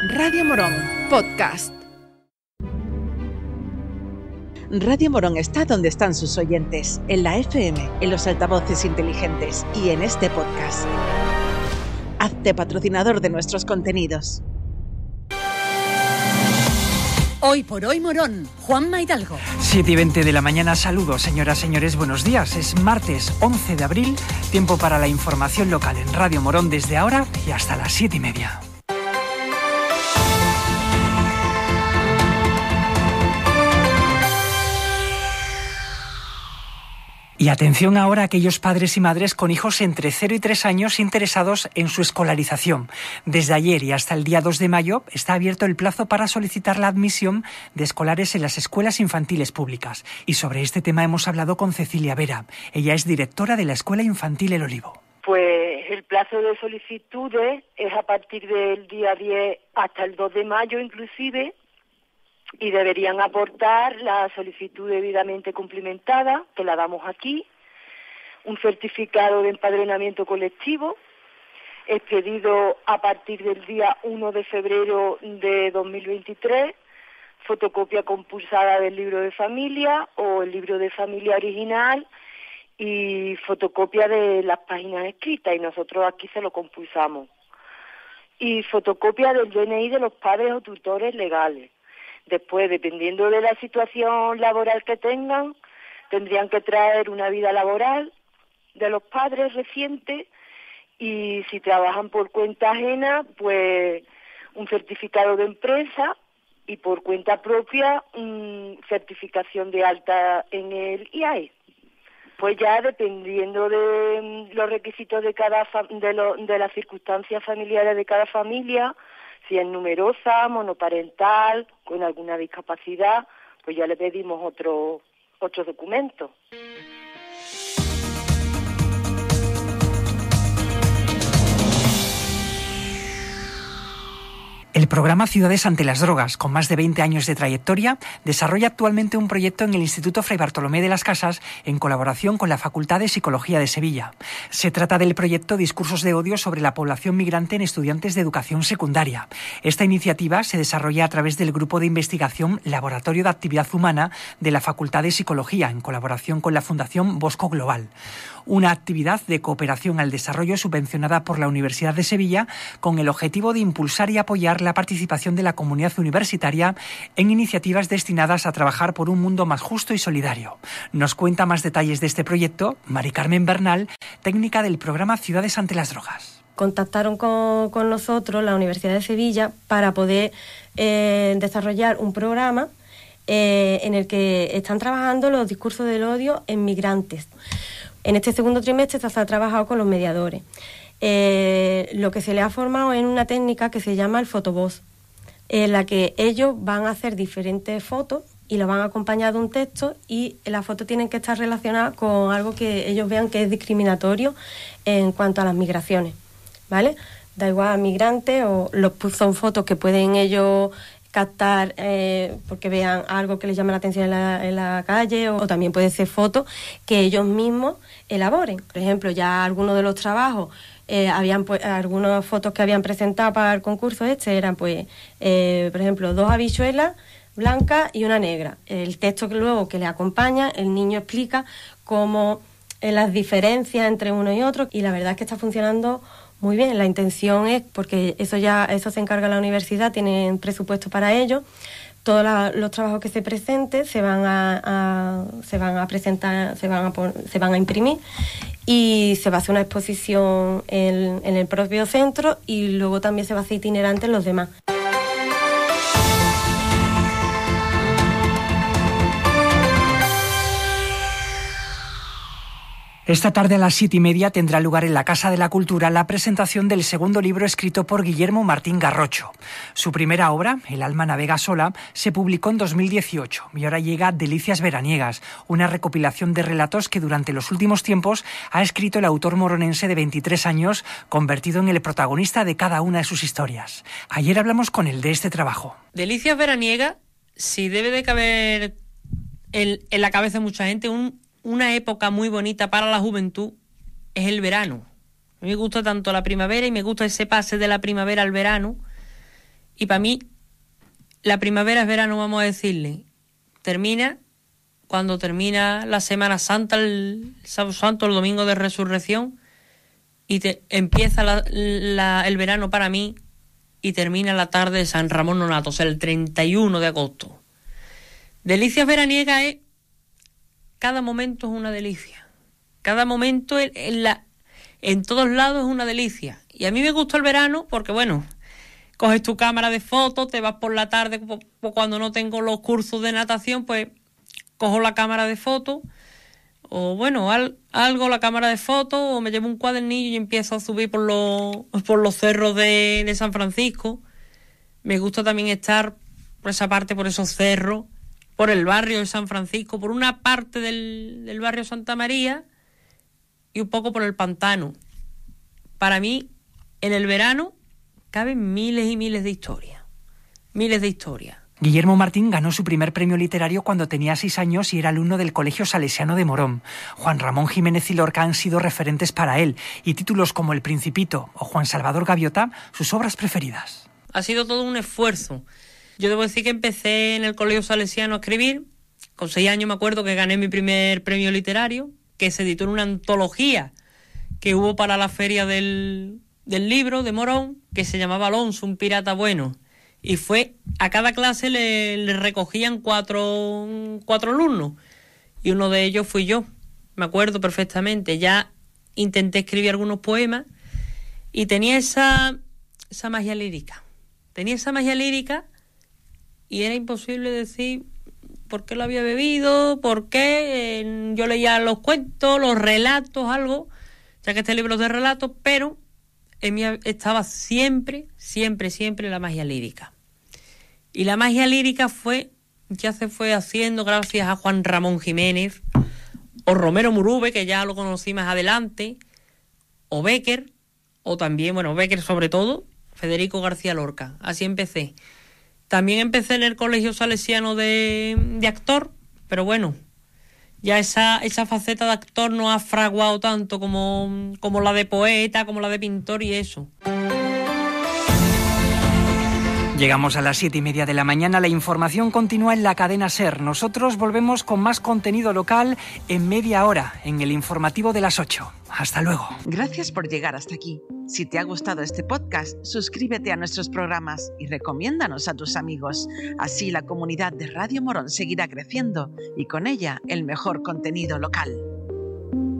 Radio Morón, podcast. Radio Morón está donde están sus oyentes, en la FM, en los altavoces inteligentes y en este podcast. Hazte patrocinador de nuestros contenidos. Hoy por hoy Morón, Juan Maidalgo. 7 y 20 de la mañana, saludos señoras, señores, buenos días. Es martes 11 de abril, tiempo para la información local en Radio Morón desde ahora y hasta las 7 y media. Y atención ahora a aquellos padres y madres con hijos entre 0 y 3 años interesados en su escolarización. Desde ayer y hasta el día 2 de mayo está abierto el plazo para solicitar la admisión de escolares en las escuelas infantiles públicas. Y sobre este tema hemos hablado con Cecilia Vera. Ella es directora de la Escuela Infantil El Olivo. Pues el plazo de solicitudes es a partir del día 10 hasta el 2 de mayo inclusive y deberían aportar la solicitud debidamente cumplimentada, que la damos aquí, un certificado de empadronamiento colectivo, expedido a partir del día 1 de febrero de 2023, fotocopia compulsada del libro de familia o el libro de familia original y fotocopia de las páginas escritas y nosotros aquí se lo compulsamos. Y fotocopia del DNI de los padres o tutores legales Después, dependiendo de la situación laboral que tengan, tendrían que traer una vida laboral de los padres reciente y si trabajan por cuenta ajena, pues un certificado de empresa y por cuenta propia certificación de alta en el IAE. Pues ya dependiendo de mm, los requisitos de cada de las circunstancias familiares de cada familia, si es numerosa, monoparental, con alguna discapacidad, pues ya le pedimos otro, otro documento. El programa Ciudades ante las Drogas, con más de 20 años de trayectoria, desarrolla actualmente un proyecto en el Instituto Fray Bartolomé de las Casas en colaboración con la Facultad de Psicología de Sevilla. Se trata del proyecto Discursos de Odio sobre la población migrante en estudiantes de educación secundaria. Esta iniciativa se desarrolla a través del grupo de investigación Laboratorio de Actividad Humana de la Facultad de Psicología en colaboración con la Fundación Bosco Global una actividad de cooperación al desarrollo subvencionada por la Universidad de Sevilla con el objetivo de impulsar y apoyar la participación de la comunidad universitaria en iniciativas destinadas a trabajar por un mundo más justo y solidario. Nos cuenta más detalles de este proyecto Mari Carmen Bernal, técnica del programa Ciudades ante las Drogas contactaron con, nosotros, la Universidad de Sevilla, para poder eh, desarrollar un programa eh, en el que están trabajando los discursos del odio en migrantes. En este segundo trimestre se ha trabajado con los mediadores. Eh, lo que se le ha formado es una técnica que se llama el fotoboz, en la que ellos van a hacer diferentes fotos y lo van a acompañar de un texto y las fotos tienen que estar relacionadas con algo que ellos vean que es discriminatorio en cuanto a las migraciones, ¿vale? Da igual a migrantes o los, son fotos que pueden ellos captar eh, porque vean algo que les llame la atención en la, calle o, también puede ser fotos que ellos mismos elaboren. Por ejemplo, ya algunos de los trabajos, eh, habían algunas fotos que habían presentado para el concurso este eran, pues, eh, por ejemplo, dos habichuelas blancas y una negra. El texto que luego que le acompaña, el niño explica cómo las diferencias entre uno y otro y la verdad es que está funcionando muy bien, la intención es, porque eso ya eso se encarga la universidad, tienen presupuesto para ello. Todos los trabajos que se presenten se van a, se van a presentar, se van a, se van a imprimir y se va a hacer una exposición en, en el propio centro y luego también se va a hacer itinerante en los demás. Esta tarde a las siete y media tendrá lugar en la Casa de la Cultura la presentación del segundo libro escrito por Guillermo Martín Garrocho. Su primera obra, El alma navega sola, se publicó en 2018 y ahora llega Delicias veraniegas, una recopilación de relatos que durante los últimos tiempos ha escrito el autor moronense de 23 años, convertido en el protagonista de cada una de sus historias. Ayer hablamos con él de este trabajo. Delicias veraniega, si debe de caber en, en la cabeza de mucha gente, un una época muy bonita para la juventud es el verano. A mí me gusta tanto la primavera y me gusta ese pase de la primavera al verano. Y para mí, la primavera es verano, vamos a decirle. Termina cuando termina la Semana Santa, el Santo, el Domingo de Resurrección, y empieza el verano para mí y termina la tarde de San Ramón Nonato, o sea, el 31 de agosto. Delicias veraniegas es cada momento es una delicia. Cada momento en, la, en todos lados es una delicia. Y a mí me gustó el verano porque, bueno, coges tu cámara de fotos, te vas por la tarde, cuando no tengo los cursos de natación, pues cojo la cámara de fotos, o bueno, al, algo, la cámara de fotos, o me llevo un cuadernillo y empiezo a subir por los, por los cerros de, de San Francisco. Me gusta también estar por esa parte, por esos cerros por el barrio de San Francisco, por una parte del, del barrio Santa María y un poco por el pantano. Para mí, en el verano caben miles y miles de historias, miles de historias. Guillermo Martín ganó su primer premio literario cuando tenía seis años y era alumno del Colegio Salesiano de Morón. Juan Ramón Jiménez y Lorca han sido referentes para él, y títulos como El Principito o Juan Salvador Gaviota, sus obras preferidas. Ha sido todo un esfuerzo. Yo debo decir que empecé en el Colegio Salesiano a escribir. Con seis años me acuerdo que gané mi primer premio literario, que se editó en una antología que hubo para la feria del, del libro de Morón, que se llamaba Alonso, un pirata bueno. Y fue, a cada clase le, recogían cuatro, cuatro alumnos. Y uno de ellos fui yo, me acuerdo perfectamente. Ya intenté escribir algunos poemas y tenía esa, esa magia lírica. Tenía esa magia lírica y era imposible decir por qué lo había bebido, por qué. yo leía los cuentos, los relatos, algo, ya que este libro es de relatos, pero en mí estaba siempre, siempre, siempre la magia lírica. Y la magia lírica fue, ya se fue haciendo gracias a Juan Ramón Jiménez, o Romero Murube, que ya lo conocí más adelante, o Becker, o también, bueno, Becker sobre todo, Federico García Lorca. Así empecé. También empecé en el Colegio Salesiano de, actor, pero bueno, ya esa, faceta de actor no ha fraguado tanto como, como la de poeta, como la de pintor y eso. Llegamos a las siete y media de la mañana. La información continúa en la cadena Ser. Nosotros volvemos con más contenido local en media hora en el informativo de las 8. Hasta luego. Gracias por llegar hasta aquí. Si te ha gustado este podcast, suscríbete a nuestros programas y recomiéndanos a tus amigos. Así la comunidad de Radio Morón seguirá creciendo y con ella el mejor contenido local.